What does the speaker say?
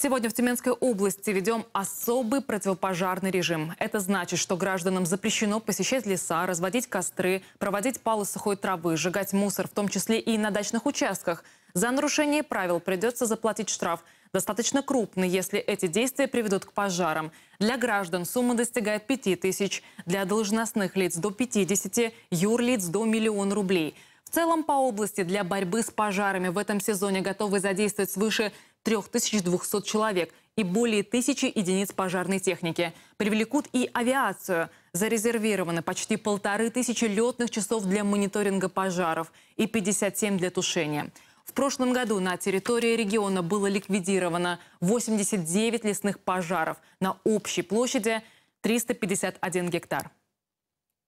Сегодня в Тюменской области ведем особый противопожарный режим. Это значит, что гражданам запрещено посещать леса, разводить костры, проводить палы сухой травы, сжигать мусор, в том числе и на дачных участках. За нарушение правил придется заплатить штраф достаточно крупный, если эти действия приведут к пожарам. Для граждан сумма достигает 5 тысяч, для должностных лиц до 50, юрлиц до миллион рублей – в целом по области для борьбы с пожарами в этом сезоне готовы задействовать свыше 3200 человек и более тысячи единиц пожарной техники. Привлекут и авиацию. Зарезервированы почти полторы тысячи летных часов для мониторинга пожаров и 57 для тушения. В прошлом году на территории региона было ликвидировано 89 лесных пожаров на общей площади 351 гектар.